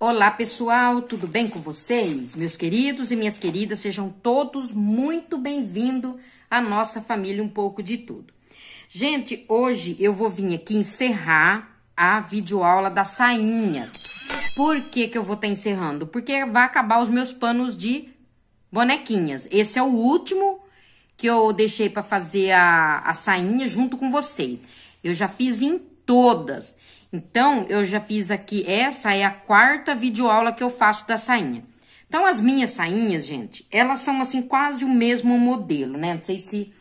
Olá, pessoal, tudo bem com vocês? Meus queridos e minhas queridas, sejam todos muito bem-vindos à nossa família Um Pouco de Tudo. Gente, hoje eu vou vir aqui encerrar a videoaula da sainha. Por que que eu vou estar tá encerrando? Porque vai acabar os meus panos de bonequinhas. Esse é o último que eu deixei para fazer a, a sainha junto com vocês. Eu já fiz em todas. Então, eu já fiz aqui, essa é a quarta videoaula que eu faço da sainha. Então, as minhas sainhas, gente, elas são, assim, quase o mesmo modelo, né? Não sei se...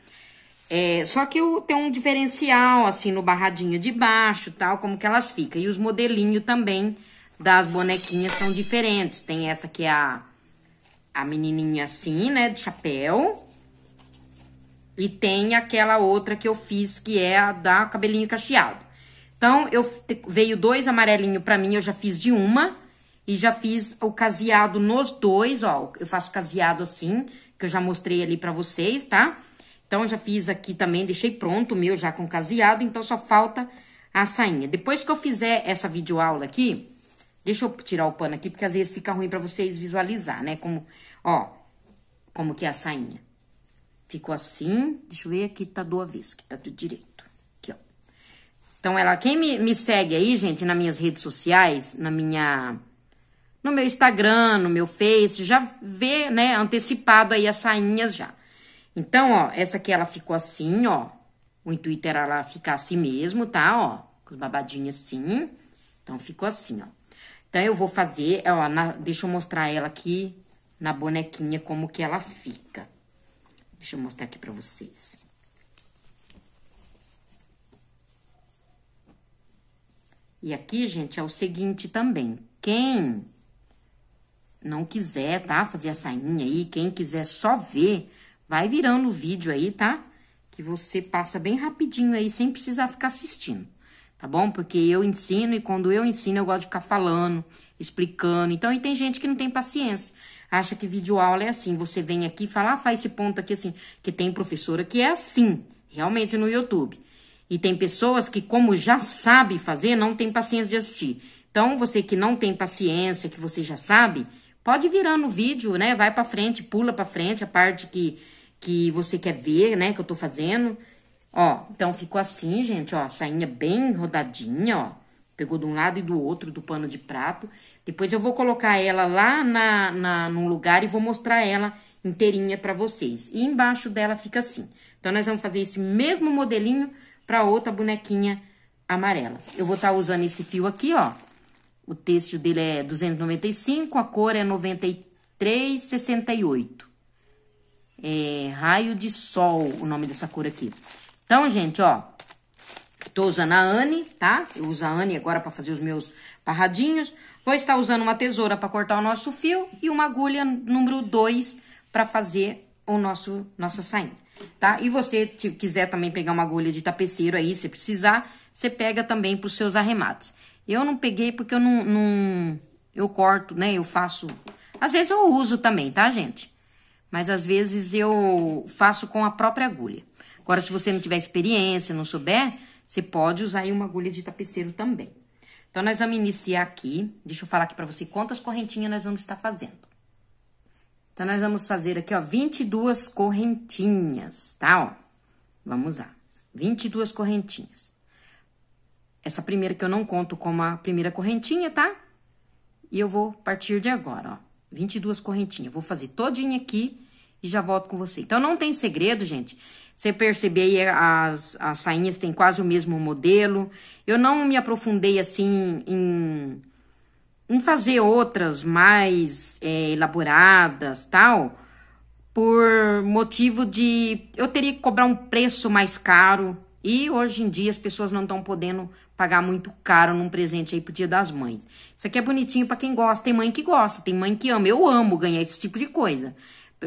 É, só que eu tenho um diferencial, assim, no barradinho de baixo, tal, como que elas ficam. E os modelinhos também das bonequinhas são diferentes. Tem essa que é a, a menininha assim, né, de chapéu. E tem aquela outra que eu fiz, que é a da cabelinho cacheado. Então, eu veio dois amarelinhos pra mim, eu já fiz de uma. E já fiz o caseado nos dois, ó. Eu faço caseado assim, que eu já mostrei ali pra vocês, tá? Então, já fiz aqui também, deixei pronto o meu já com caseado. Então, só falta a sainha. Depois que eu fizer essa videoaula aqui... Deixa eu tirar o pano aqui, porque às vezes fica ruim pra vocês visualizar, né? Como, ó, como que é a sainha. Ficou assim, deixa eu ver aqui, tá do avesso, que tá do direito. Então, ela, quem me, me segue aí, gente, nas minhas redes sociais, na minha, no meu Instagram, no meu Face, já vê, né, antecipado aí as sainhas já. Então, ó, essa aqui ela ficou assim, ó. O intuito era ela ficar assim mesmo, tá, ó. Com os babadinhos assim. Então, ficou assim, ó. Então, eu vou fazer, ó, na, deixa eu mostrar ela aqui na bonequinha como que ela fica. Deixa eu mostrar aqui pra vocês. E aqui, gente, é o seguinte também. Quem não quiser, tá? Fazer a sainha aí, quem quiser só ver, vai virando o vídeo aí, tá? Que você passa bem rapidinho aí, sem precisar ficar assistindo, tá bom? Porque eu ensino e quando eu ensino, eu gosto de ficar falando, explicando. Então, e tem gente que não tem paciência. Acha que vídeo aula é assim, você vem aqui e fala, ah, faz esse ponto aqui assim, que tem professora que é assim, realmente no YouTube. E tem pessoas que, como já sabe fazer, não tem paciência de assistir. Então, você que não tem paciência, que você já sabe, pode virar no vídeo, né? Vai para frente, pula para frente a parte que, que você quer ver, né? Que eu tô fazendo. Ó, então ficou assim, gente, ó. Sainha bem rodadinha, ó. Pegou de um lado e do outro do pano de prato. Depois eu vou colocar ela lá na, na, num lugar e vou mostrar ela inteirinha para vocês. E embaixo dela fica assim. Então, nós vamos fazer esse mesmo modelinho para outra bonequinha amarela. Eu vou estar tá usando esse fio aqui, ó. O texto dele é 295, a cor é 9368. É raio de sol o nome dessa cor aqui. Então, gente, ó, tô usando a Anne, tá? Eu uso a Anne agora para fazer os meus parradinhos. Vou estar usando uma tesoura para cortar o nosso fio e uma agulha número 2 para fazer o nosso nossa sainha tá? E você quiser também pegar uma agulha de tapeceiro aí, se precisar, você pega também para os seus arremates. Eu não peguei porque eu não, não, Eu corto, né? Eu faço... Às vezes eu uso também, tá, gente? Mas às vezes eu faço com a própria agulha. Agora, se você não tiver experiência, não souber, você pode usar aí uma agulha de tapeceiro também. Então, nós vamos iniciar aqui. Deixa eu falar aqui para você quantas correntinhas nós vamos estar fazendo. Então, nós vamos fazer aqui, ó, 22 correntinhas, tá? Ó, vamos lá. 22 correntinhas. Essa primeira que eu não conto como a primeira correntinha, tá? E eu vou partir de agora, ó. 22 correntinhas. Vou fazer todinha aqui e já volto com você. Então, não tem segredo, gente. Você perceber aí, as, as sainhas têm quase o mesmo modelo. Eu não me aprofundei, assim, em em fazer outras mais é, elaboradas, tal, por motivo de eu teria que cobrar um preço mais caro. E hoje em dia as pessoas não estão podendo pagar muito caro num presente aí pro Dia das Mães. Isso aqui é bonitinho para quem gosta, tem mãe que gosta, tem mãe que ama. Eu amo ganhar esse tipo de coisa.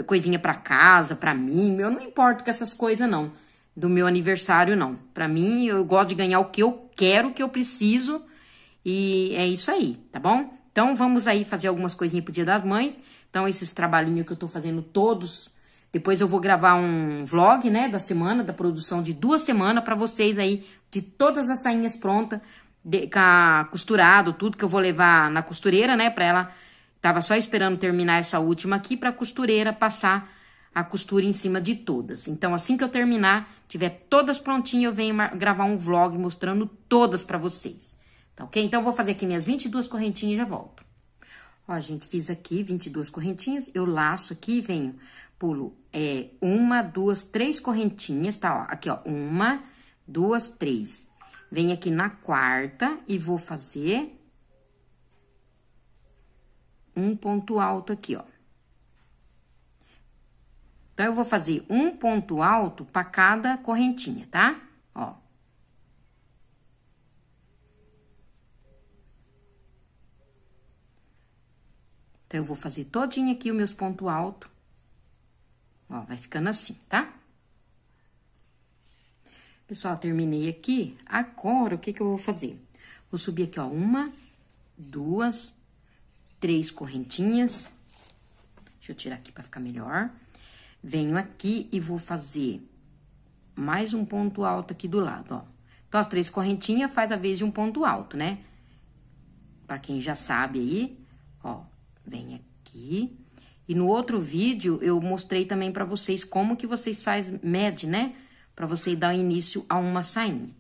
Coisinha para casa, para mim, eu não importo com essas coisas não. Do meu aniversário não. Para mim, eu gosto de ganhar o que eu quero, o que eu preciso e é isso aí, tá bom? Então, vamos aí fazer algumas coisinhas pro Dia das Mães. Então, esses trabalhinhos que eu tô fazendo todos. Depois eu vou gravar um vlog, né, da semana, da produção de duas semanas para vocês aí, de todas as sainhas prontas, de, com costurado, tudo que eu vou levar na costureira, né, pra ela... Tava só esperando terminar essa última aqui pra costureira passar a costura em cima de todas. Então, assim que eu terminar, tiver todas prontinhas, eu venho gravar um vlog mostrando todas para vocês. Tá ok? Então, eu vou fazer aqui minhas 22 correntinhas e já volto. Ó, gente, fiz aqui 22 correntinhas, eu laço aqui, venho, pulo é, uma, duas, três correntinhas, tá? Ó, aqui, ó, uma, duas, três. Venho aqui na quarta e vou fazer um ponto alto aqui, ó. Então, eu vou fazer um ponto alto para cada correntinha, tá? Ó. Então, eu vou fazer todinho aqui os meus pontos altos. Ó, vai ficando assim, tá? Pessoal, terminei aqui. Agora, o que que eu vou fazer? Vou subir aqui, ó, uma, duas, três correntinhas. Deixa eu tirar aqui pra ficar melhor. Venho aqui e vou fazer mais um ponto alto aqui do lado, ó. Então, as três correntinhas faz a vez de um ponto alto, né? Pra quem já sabe aí, ó, Vem aqui. E no outro vídeo eu mostrei também para vocês como que vocês faz mede, né? Para você dar início a uma sainha.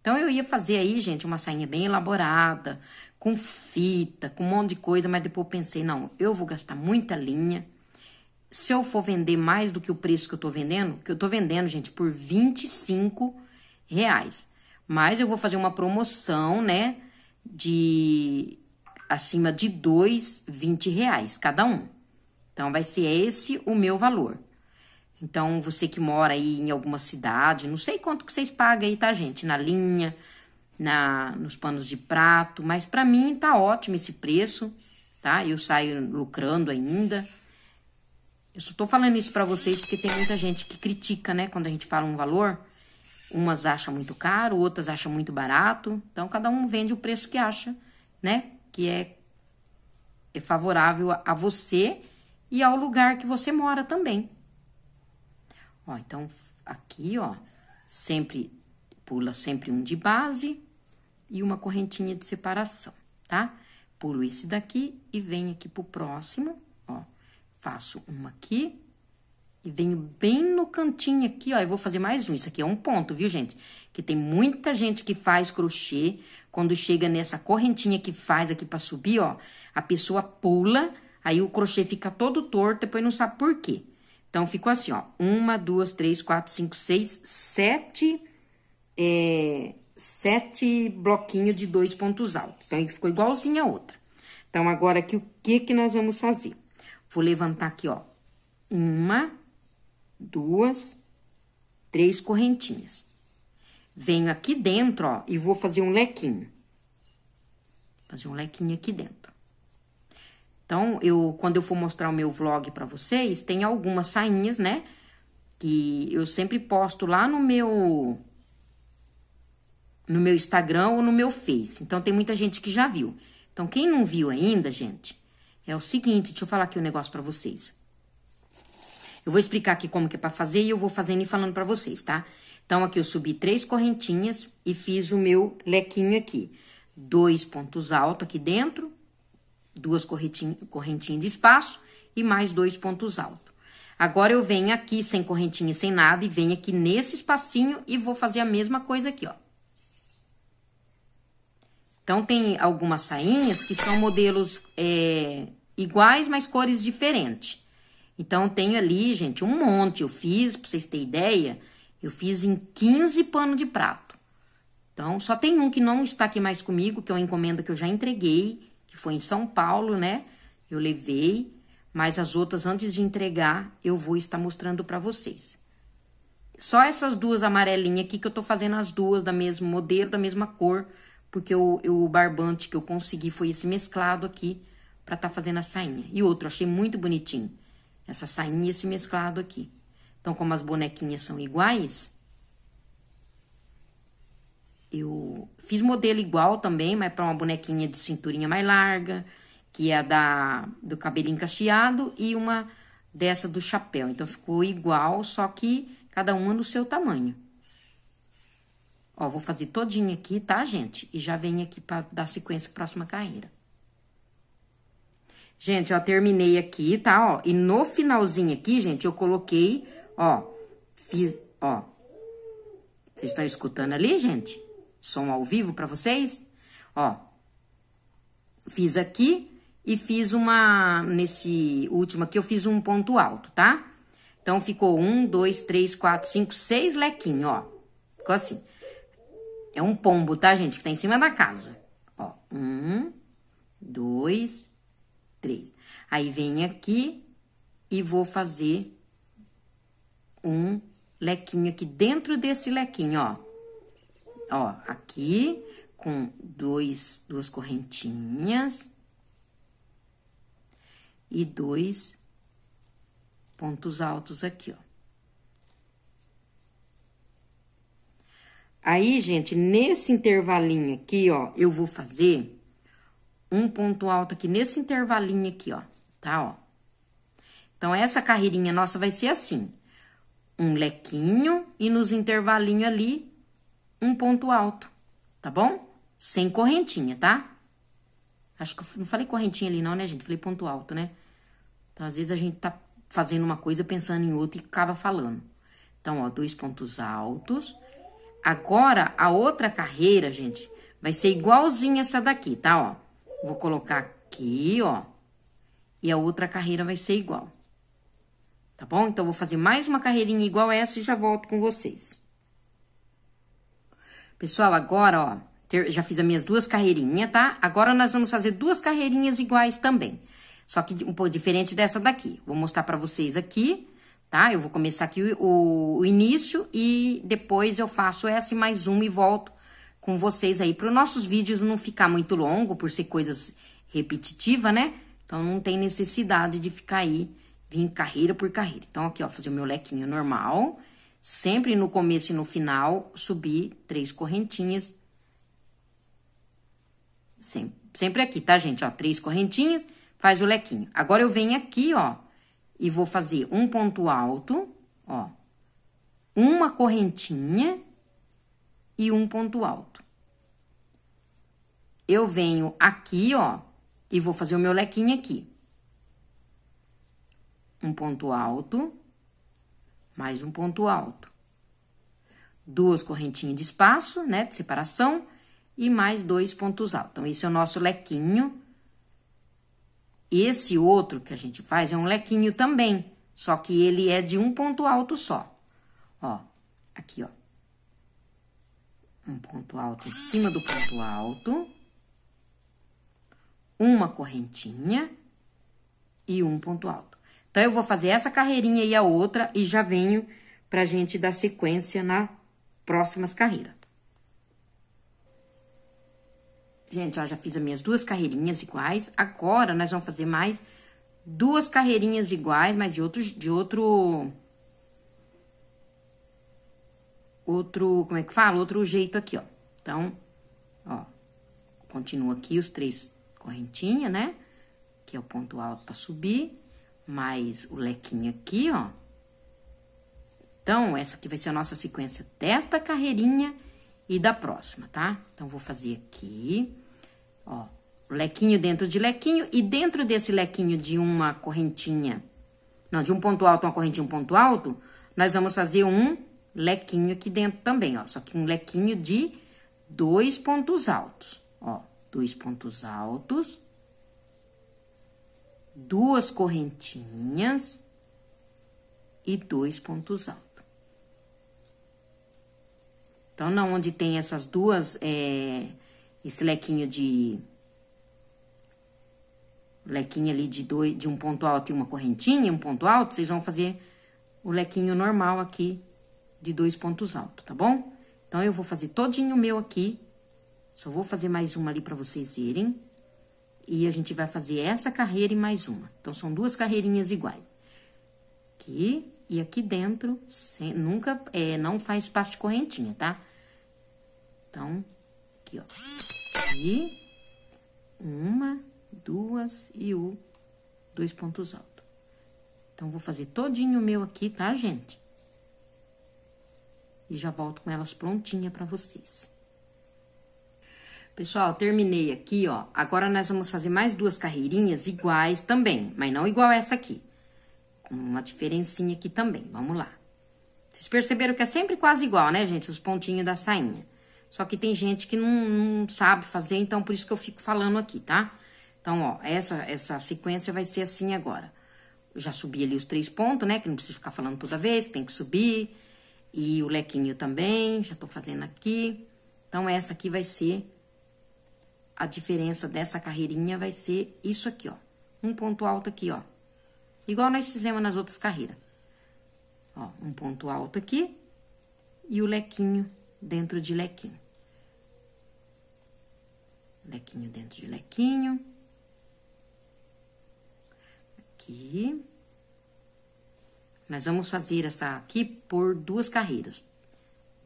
Então eu ia fazer aí, gente, uma sainha bem elaborada, com fita, com um monte de coisa, mas depois pensei, não, eu vou gastar muita linha. Se eu for vender mais do que o preço que eu tô vendendo, que eu tô vendendo, gente, por 25 reais. Mas eu vou fazer uma promoção, né? De acima de dois, 20 reais cada um. Então, vai ser esse o meu valor. Então, você que mora aí em alguma cidade, não sei quanto que vocês pagam aí, tá, gente? Na linha, na nos panos de prato, mas para mim tá ótimo esse preço, tá? Eu saio lucrando ainda. Eu só tô falando isso para vocês porque tem muita gente que critica, né, quando a gente fala um valor. Umas acham muito caro, outras acham muito barato. Então, cada um vende o preço que acha, né? que é, é favorável a você e ao lugar que você mora também. Ó, então aqui, ó, sempre pula sempre um de base e uma correntinha de separação, tá? Pulo esse daqui e venho aqui pro próximo, ó. Faço uma aqui e venho bem no cantinho aqui, ó. Eu vou fazer mais um. Isso aqui é um ponto, viu, gente? Que tem muita gente que faz crochê quando chega nessa correntinha que faz aqui para subir, ó, a pessoa pula, aí o crochê fica todo torto, depois não sabe por quê. Então, ficou assim, ó, uma, duas, três, quatro, cinco, seis, sete, é, sete bloquinhos de dois pontos altos. Então, ficou igualzinho a outra. Então, agora aqui, o que que nós vamos fazer? Vou levantar aqui, ó, uma, duas, três correntinhas. Venho aqui dentro, ó, e vou fazer um lequinho. Fazer um lequinho aqui dentro. Então, eu, quando eu for mostrar o meu vlog para vocês, tem algumas sainhas, né? Que eu sempre posto lá no meu... No meu Instagram ou no meu Face. Então, tem muita gente que já viu. Então, quem não viu ainda, gente, é o seguinte, deixa eu falar aqui um negócio para vocês. Eu vou explicar aqui como que é para fazer e eu vou fazendo e falando para vocês, tá? Então, aqui eu subi três correntinhas e fiz o meu lequinho aqui. Dois pontos altos aqui dentro, duas correntinhas correntinha de espaço e mais dois pontos altos. Agora, eu venho aqui sem correntinha, sem nada, e venho aqui nesse espacinho e vou fazer a mesma coisa aqui, ó. Então, tem algumas sainhas que são modelos é, iguais, mas cores diferentes. Então, tenho ali, gente, um monte. Eu fiz, pra vocês terem ideia... Eu fiz em 15 pano de prato. Então, só tem um que não está aqui mais comigo, que é uma encomenda que eu já entreguei, que foi em São Paulo, né? Eu levei, mas as outras antes de entregar, eu vou estar mostrando para vocês. Só essas duas amarelinhas aqui que eu tô fazendo as duas da mesmo modelo, da mesma cor, porque o barbante que eu consegui foi esse mesclado aqui para tá fazendo a sainha. E outro, achei muito bonitinho. Essa sainha e esse mesclado aqui. Então, como as bonequinhas são iguais, eu fiz modelo igual também, mas para uma bonequinha de cinturinha mais larga, que é a da, do cabelinho cacheado, e uma dessa do chapéu. Então, ficou igual, só que cada uma no seu tamanho. Ó, vou fazer todinha aqui, tá, gente? E já venho aqui para dar sequência à próxima carreira. Gente, ó, terminei aqui, tá? Ó, e no finalzinho aqui, gente, eu coloquei Ó, fiz, ó. Vocês estão escutando ali, gente? Som ao vivo para vocês? Ó, fiz aqui e fiz uma, nesse último aqui eu fiz um ponto alto, tá? Então, ficou um, dois, três, quatro, cinco, seis lequinhos, ó. Ficou assim. É um pombo, tá, gente? Que tá em cima da casa. Ó, um, dois, três. Aí, vem aqui e vou fazer um lequinho aqui dentro desse lequinho, ó. Ó, aqui com dois, duas correntinhas e dois pontos altos aqui, ó. Aí, gente, nesse intervalinho aqui, ó, eu vou fazer um ponto alto aqui nesse intervalinho aqui, ó, tá, ó. Então, essa carreirinha nossa vai ser assim um lequinho e nos intervalinhos ali um ponto alto, tá bom? Sem correntinha, tá? Acho que eu não falei correntinha ali não, né, gente? Falei ponto alto, né? Então, às vezes a gente tá fazendo uma coisa, pensando em outra e acaba falando. Então, ó, dois pontos altos. Agora, a outra carreira, gente, vai ser igualzinha essa daqui, tá, ó? Vou colocar aqui, ó. E a outra carreira vai ser igual tá bom? Então, vou fazer mais uma carreirinha igual essa e já volto com vocês. Pessoal, agora, ó, ter, já fiz as minhas duas carreirinhas, tá? Agora, nós vamos fazer duas carreirinhas iguais também, só que um pouco diferente dessa daqui. Vou mostrar pra vocês aqui, tá? Eu vou começar aqui o, o início e depois eu faço essa e mais uma e volto com vocês aí, para os nossos vídeos não ficar muito longo, por ser coisas repetitiva, né? Então, não tem necessidade de ficar aí Vim carreira por carreira. Então, aqui, ó, fazer o meu lequinho normal. Sempre no começo e no final, subir três correntinhas. Sempre, sempre aqui, tá, gente? Ó, três correntinhas, faz o lequinho. Agora, eu venho aqui, ó, e vou fazer um ponto alto, ó. Uma correntinha e um ponto alto. Eu venho aqui, ó, e vou fazer o meu lequinho aqui um ponto alto, mais um ponto alto. Duas correntinhas de espaço, né, de separação, e mais dois pontos altos. Então, esse é o nosso lequinho. Esse outro que a gente faz é um lequinho também, só que ele é de um ponto alto só. Ó, aqui, ó. Um ponto alto em cima do ponto alto. Uma correntinha e um ponto alto. Então, eu vou fazer essa carreirinha e a outra e já venho pra gente dar sequência na próximas carreiras. Gente, ó, já fiz as minhas duas carreirinhas iguais. Agora, nós vamos fazer mais duas carreirinhas iguais, mas de outro... De outro, outro como é que fala? Outro jeito aqui, ó. Então, ó, continua aqui os três correntinhas, né? Que é o ponto alto pra subir mais o lequinho aqui, ó. Então, essa aqui vai ser a nossa sequência desta carreirinha e da próxima, tá? Então, vou fazer aqui, ó, lequinho dentro de lequinho e dentro desse lequinho de uma correntinha, não, de um ponto alto, uma correntinha, um ponto alto, nós vamos fazer um lequinho aqui dentro também, ó, só que um lequinho de dois pontos altos, ó, dois pontos altos, duas correntinhas e dois pontos altos. Então, na onde tem essas duas, é, esse lequinho de lequinho ali de dois, de um ponto alto e uma correntinha, um ponto alto, vocês vão fazer o lequinho normal aqui de dois pontos altos, tá bom? Então, eu vou fazer todinho o meu aqui. Só vou fazer mais uma ali para vocês verem. E a gente vai fazer essa carreira e mais uma. Então, são duas carreirinhas iguais. Aqui e aqui dentro, sem, nunca, é, não faz espaço de correntinha, tá? Então, aqui, ó. E uma, duas e o dois pontos altos. Então, vou fazer todinho o meu aqui, tá, gente? E já volto com elas prontinha pra vocês. Pessoal, terminei aqui, ó. Agora nós vamos fazer mais duas carreirinhas iguais também, mas não igual essa aqui. Uma diferencinha aqui também, vamos lá. Vocês perceberam que é sempre quase igual, né, gente? Os pontinhos da sainha. Só que tem gente que não, não sabe fazer, então por isso que eu fico falando aqui, tá? Então, ó, essa, essa sequência vai ser assim agora. Eu já subi ali os três pontos, né? Que não precisa ficar falando toda vez, tem que subir. E o lequinho também, já tô fazendo aqui. Então, essa aqui vai ser a diferença dessa carreirinha vai ser isso aqui, ó. Um ponto alto aqui, ó. Igual nós fizemos nas outras carreiras. Ó, um ponto alto aqui e o lequinho dentro de lequinho. Lequinho dentro de lequinho. Aqui. Nós vamos fazer essa aqui por duas carreiras.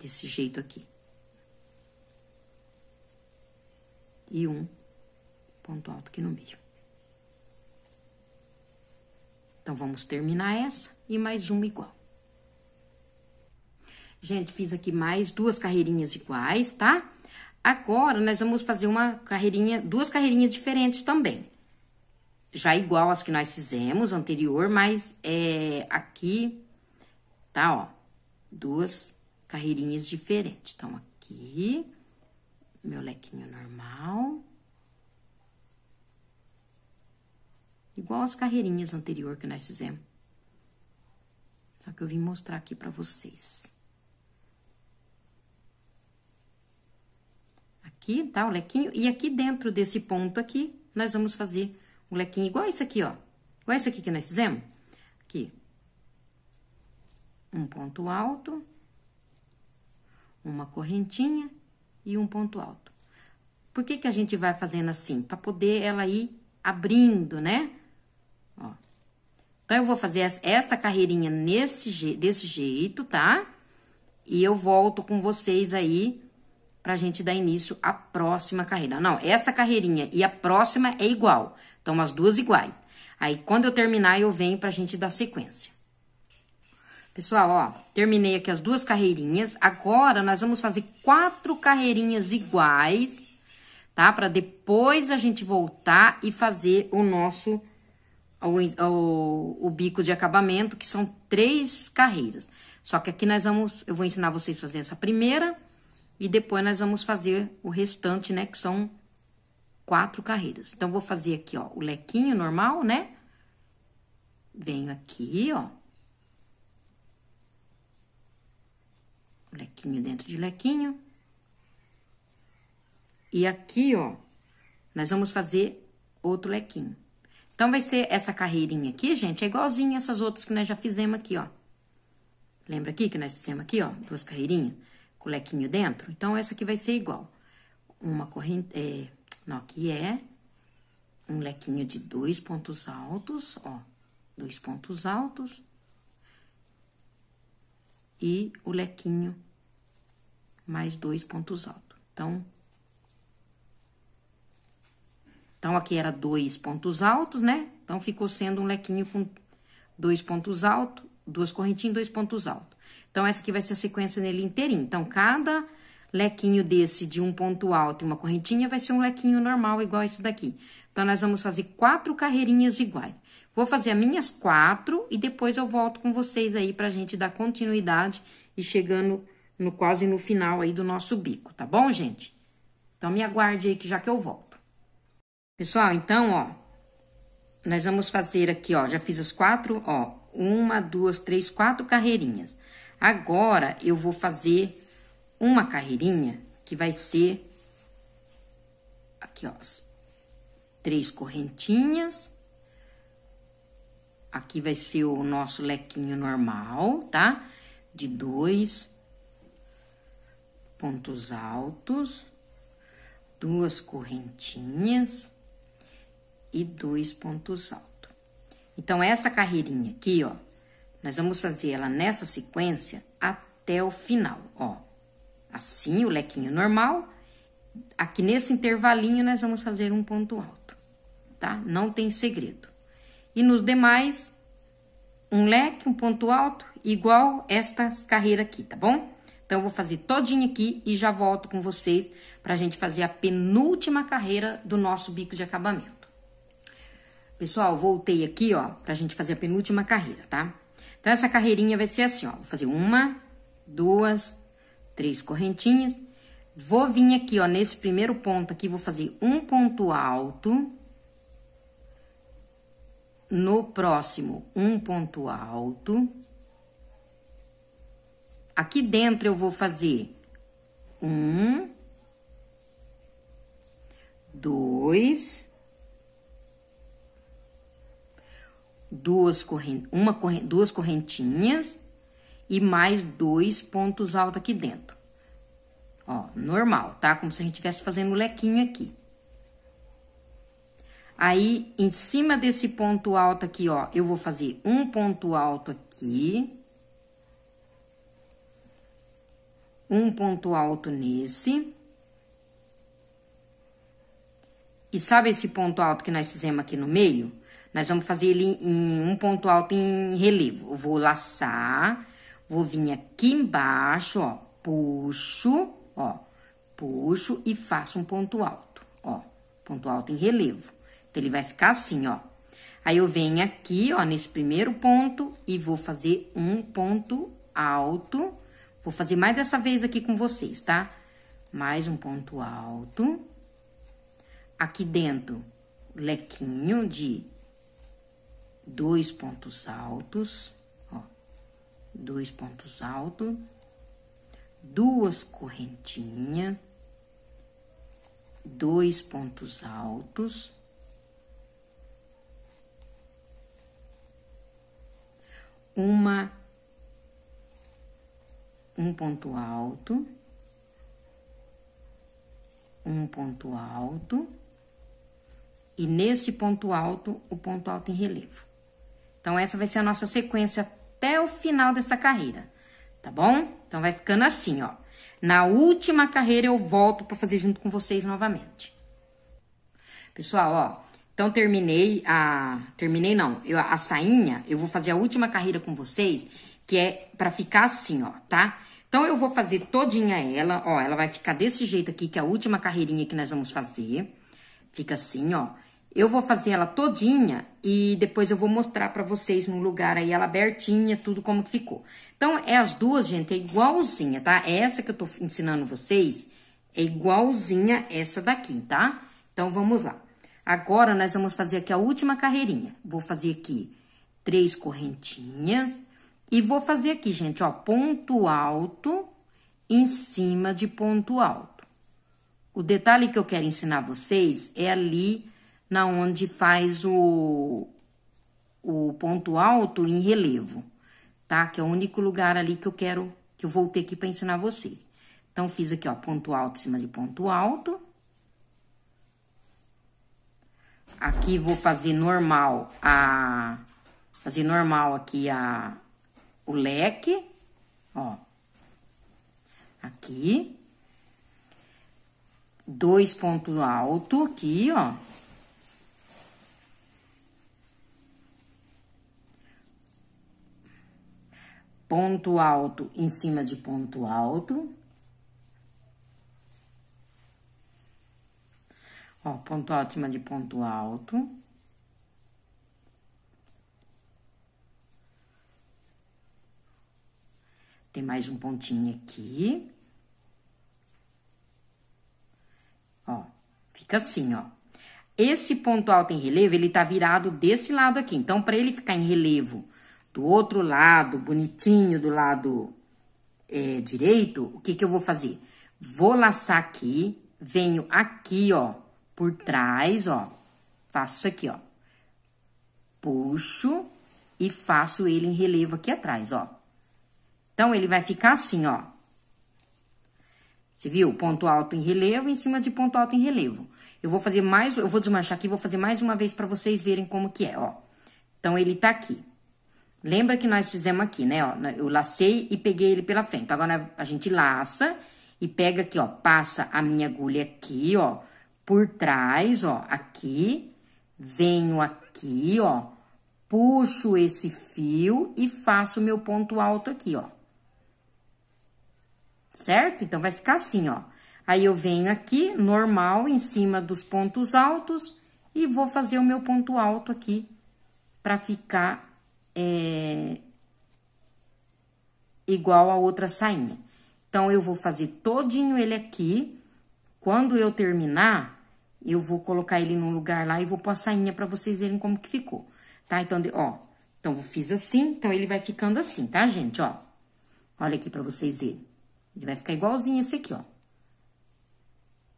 Desse jeito aqui. e um ponto alto aqui no meio. Então, vamos terminar essa e mais uma igual. Gente, fiz aqui mais duas carreirinhas iguais, tá? Agora, nós vamos fazer uma carreirinha, duas carreirinhas diferentes também. Já igual as que nós fizemos anterior, mas é, aqui, tá, ó, duas carreirinhas diferentes. Então, aqui, meu lequinho normal. Igual as carreirinhas anterior que nós fizemos. Só que eu vim mostrar aqui pra vocês. Aqui, tá? O lequinho. E aqui dentro desse ponto aqui, nós vamos fazer um lequinho igual esse aqui, ó. Igual esse aqui que nós fizemos. Aqui. Um ponto alto. Uma correntinha e um ponto alto. Por que, que a gente vai fazendo assim? Para poder ela ir abrindo, né? Ó. Então, eu vou fazer essa carreirinha nesse, desse jeito, tá? E eu volto com vocês aí pra gente dar início à próxima carreira. Não, essa carreirinha e a próxima é igual. Então, as duas iguais. Aí, quando eu terminar, eu venho pra gente dar sequência. Pessoal, ó, terminei aqui as duas carreirinhas. Agora, nós vamos fazer quatro carreirinhas iguais, tá? Pra depois a gente voltar e fazer o nosso... O, o, o bico de acabamento, que são três carreiras. Só que aqui nós vamos... Eu vou ensinar vocês a fazer essa primeira. E depois nós vamos fazer o restante, né? Que são quatro carreiras. Então, vou fazer aqui, ó, o lequinho normal, né? Venho aqui, ó. Lequinho dentro de lequinho. E aqui, ó, nós vamos fazer outro lequinho. Então, vai ser essa carreirinha aqui, gente, é igualzinha essas outras que nós já fizemos aqui, ó. Lembra aqui que nós fizemos aqui, ó, duas carreirinhas com lequinho dentro? Então, essa aqui vai ser igual. Uma corrente, é, não, aqui é um lequinho de dois pontos altos, ó, dois pontos altos. E o lequinho mais dois pontos altos. Então, então aqui era dois pontos altos, né? Então, ficou sendo um lequinho com dois pontos altos, duas correntinhas, dois pontos altos. Então, essa aqui vai ser a sequência nele inteirinho. Então, cada lequinho desse de um ponto alto e uma correntinha vai ser um lequinho normal, igual esse daqui. Então, nós vamos fazer quatro carreirinhas iguais. Vou fazer as minhas quatro e depois eu volto com vocês aí pra gente dar continuidade e chegando no quase no final aí do nosso bico, tá bom, gente? Então me aguarde aí que já que eu volto. Pessoal, então, ó, nós vamos fazer aqui, ó, já fiz as quatro, ó, uma, duas, três, quatro carreirinhas. Agora eu vou fazer uma carreirinha que vai ser aqui, ó, três correntinhas. Aqui vai ser o nosso lequinho normal, tá? De dois, pontos altos, duas correntinhas e dois pontos altos. Então, essa carreirinha aqui, ó, nós vamos fazer ela nessa sequência até o final, ó. Assim, o lequinho normal. Aqui nesse intervalinho, nós vamos fazer um ponto alto, tá? Não tem segredo. E nos demais, um leque, um ponto alto, igual esta carreira aqui, tá bom? Então eu vou fazer todinho aqui e já volto com vocês para a gente fazer a penúltima carreira do nosso bico de acabamento. Pessoal, voltei aqui, ó, para a gente fazer a penúltima carreira, tá? Então essa carreirinha vai ser assim, ó, vou fazer uma, duas, três correntinhas. Vou vir aqui, ó, nesse primeiro ponto aqui, vou fazer um ponto alto. No próximo, um ponto alto. Aqui dentro eu vou fazer um, dois, duas corrent, uma corrent, duas correntinhas e mais dois pontos altos aqui dentro. Ó, normal, tá? Como se a gente estivesse fazendo um lequinho aqui. Aí, em cima desse ponto alto aqui, ó, eu vou fazer um ponto alto aqui. um ponto alto nesse. E sabe esse ponto alto que nós fizemos aqui no meio? Nós vamos fazer ele em um ponto alto em relevo. Eu vou laçar, vou vir aqui embaixo, ó, puxo, ó, puxo e faço um ponto alto, ó, ponto alto em relevo. Então, ele vai ficar assim, ó. Aí, eu venho aqui, ó, nesse primeiro ponto e vou fazer um ponto alto Vou fazer mais dessa vez aqui com vocês, tá? Mais um ponto alto. Aqui dentro, lequinho de dois pontos altos, ó. Dois pontos altos. Duas correntinhas. Dois pontos altos. Uma um ponto alto, um ponto alto, e nesse ponto alto, o ponto alto em relevo. Então, essa vai ser a nossa sequência até o final dessa carreira, tá bom? Então, vai ficando assim, ó. Na última carreira, eu volto para fazer junto com vocês novamente. Pessoal, ó, então terminei a... Terminei não, eu, a sainha, eu vou fazer a última carreira com vocês, que é para ficar assim, ó, tá? Então, eu vou fazer todinha ela, ó, ela vai ficar desse jeito aqui, que é a última carreirinha que nós vamos fazer. Fica assim, ó. Eu vou fazer ela todinha e depois eu vou mostrar pra vocês no lugar aí, ela abertinha, tudo como que ficou. Então, é as duas, gente, é igualzinha, tá? É essa que eu tô ensinando vocês é igualzinha essa daqui, tá? Então, vamos lá. Agora, nós vamos fazer aqui a última carreirinha. Vou fazer aqui três correntinhas, e vou fazer aqui, gente, ó, ponto alto em cima de ponto alto. O detalhe que eu quero ensinar vocês é ali na onde faz o, o ponto alto em relevo, tá? Que é o único lugar ali que eu quero, que eu voltei aqui para ensinar vocês. Então, fiz aqui, ó, ponto alto em cima de ponto alto. Aqui, vou fazer normal a... Fazer normal aqui a, o leque, ó, aqui, dois pontos alto aqui, ó. Ponto alto em cima de ponto alto. Ó, ponto alto em cima de ponto alto. Tem mais um pontinho aqui. Ó, fica assim, ó. Esse ponto alto em relevo, ele tá virado desse lado aqui. Então, para ele ficar em relevo do outro lado, bonitinho, do lado é, direito, o que que eu vou fazer? Vou laçar aqui, venho aqui, ó, por trás, ó. Faço aqui, ó. Puxo e faço ele em relevo aqui atrás, ó. Então, ele vai ficar assim, ó. Você viu? Ponto alto em relevo em cima de ponto alto em relevo. Eu vou fazer mais, eu vou desmanchar aqui, vou fazer mais uma vez para vocês verem como que é, ó. Então, ele tá aqui. Lembra que nós fizemos aqui, né, ó. Eu lacei e peguei ele pela frente. Agora, a gente laça e pega aqui, ó, passa a minha agulha aqui, ó, por trás, ó, aqui. Venho aqui, ó, puxo esse fio e faço meu ponto alto aqui, ó certo? Então, vai ficar assim, ó. Aí, eu venho aqui, normal, em cima dos pontos altos, e vou fazer o meu ponto alto aqui, pra ficar é, igual a outra sainha. Então, eu vou fazer todinho ele aqui. Quando eu terminar, eu vou colocar ele num lugar lá e vou pôr a sainha pra vocês verem como que ficou, tá? Então, ó, então, eu fiz assim, então, ele vai ficando assim, tá, gente? Ó, olha aqui pra vocês verem. Ele vai ficar igualzinho esse aqui, ó.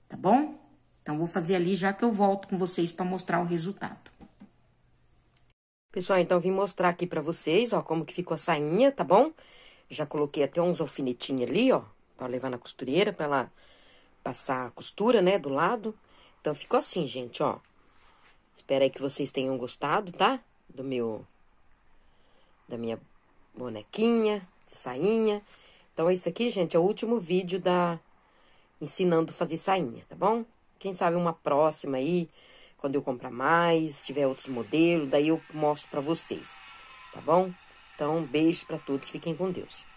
Tá bom? Então, vou fazer ali já que eu volto com vocês para mostrar o resultado. Pessoal, então, vim mostrar aqui para vocês, ó, como que ficou a sainha, tá bom? Já coloquei até uns alfinetinhos ali, ó, para levar na costureira, para ela passar a costura, né, do lado. Então, ficou assim, gente, ó. Espero aí que vocês tenham gostado, tá? Do meu... Da minha bonequinha, sainha. Então, isso aqui, gente, é o último vídeo da ensinando a fazer sainha, tá bom? Quem sabe uma próxima aí, quando eu comprar mais, tiver outros modelos, daí eu mostro pra vocês, tá bom? Então, beijo pra todos, fiquem com Deus.